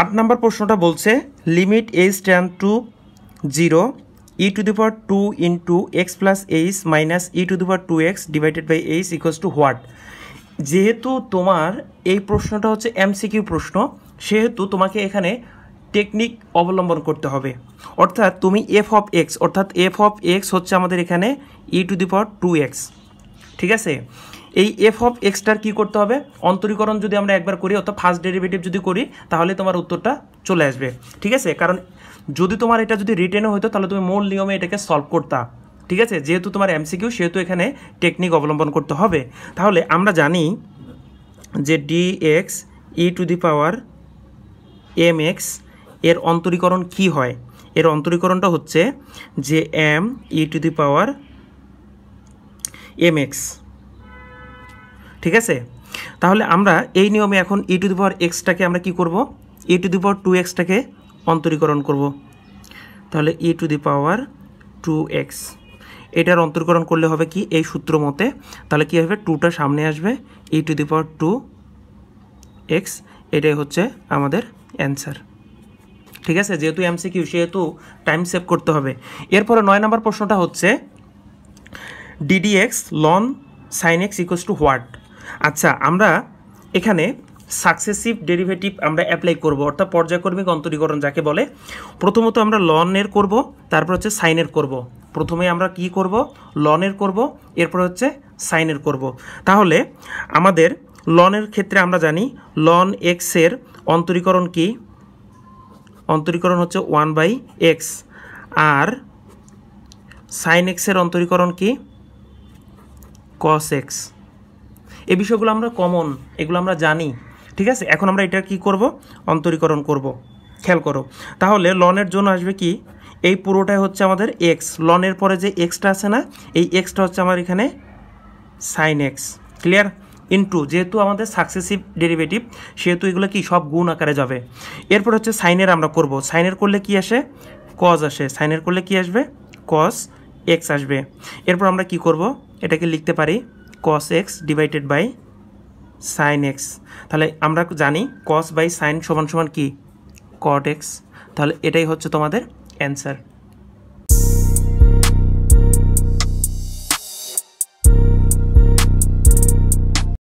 আট নম্বর প্রশ্নটা বলছে limit h tends to zero e to the power two into x plus h minus e to the power two x divided by h equals to what যেহেতু তোমার এই প্রশ্নটা হচ্ছে এমসিকিউ প্রশ্ন সেহেতু তোমাকে এখানে টেকনিক অবলম্বন করতে হবে অর্থাৎ তুমি এফ অফ এক্স অর্থাৎ এফ অফ এক্স হচ্ছে আমাদের এখানে e to the power two x ঠিক আছে এই এফ অফ এক্সটার কী করতে হবে অন্তরীকরণ যদি আমরা একবার করি অর্থাৎ ফার্স্ট ডেরিভেটিভ যদি করি তাহলে তোমার উত্তরটা চলে আসবে ঠিক আছে কারণ যদি তোমার এটা যদি রিটেনও হতো তাহলে তুমি মূল নিয়মে এটাকে সলভ করতা ঠিক আছে যেহেতু তোমার এমসিকিউ সেহেতু এখানে টেকনিক অবলম্বন করতে হবে তাহলে আমরা জানি যে d x e to the power m x এর অন্তরীকরণ কি হয় এর অন্তরীকরণটা হচ্ছে যে m e to the power m x ঠিক আছে তাহলে আমরা এই নিয়মে এখন ই টু দি পাওয়ার এক্সটাকে আমরা কি করব ই টু দি পাওয়ার টু এক্সটাকে অন্তরীকরণ করব তাহলে e to the power two x এটার অন্তরীকরণ করলে হবে কি এই সূত্র মতে তাহলে কী হবে টুটা সামনে আসবে e to the power two x এটাই হচ্ছে আমাদের অ্যান্সার ঠিক আছে যেহেতু কিউ সেহেতু টাইম সেভ করতে হবে এরপরে নয় নম্বর প্রশ্নটা হচ্ছে d d x ln sine x equals to what আচ্ছা আমরা এখানে সাকসেসিভ ডেরিভেটিভ আমরা অ্যাপ্লাই করব অর্থাৎ পর্যায়ক্রমিক অন্তরীকরণ যাকে বলে প্রথমত আমরা লনের করব তারপর হচ্ছে সাইনের করব প্রথমে আমরা কি করব লনের করব এরপর হচ্ছে সাইনের করব তাহলে আমাদের লনের ক্ষেত্রে আমরা জানি লন এক্সের অন্তরীকরণ কি অন্তরীকরণ হচ্ছে ওয়ান বাই এক্স আর সাইন এক্সের অন্তরীকরণ কি কস এক্স এই বিষয়গুলো আমরা কমন এগুলো আমরা জানি ঠিক আছে এখন আমরা এটা কি করব অন্তরীকরণ করব খেয়াল করো তাহলে লনের জন্য আসবে কি এই পুরোটাই হচ্ছে আমাদের এক্স লনের পরে যে এক্সটা আছে না এই এক্সটা হচ্ছে আমার এখানে সাইন এক্স ক্লিয়ার ইন্টু যেহেতু আমাদের সাকসেসিভ ডেরিভেটিভ সেহেতু এগুলো কি সব গুণ আকারে যাবে এরপর হচ্ছে সাইনের আমরা করব সাইনের করলে কি আসে কজ আসে সাইনের করলে কি আসবে কজ এক্স আসবে এরপর আমরা কি করব এটাকে লিখতে পারি cos x divided by sine x তাহলে আমরা জানি কস বাই সাইন সমান সমান কি কট এক্স তাহলে এটাই হচ্ছে তোমাদের অ্যান্সার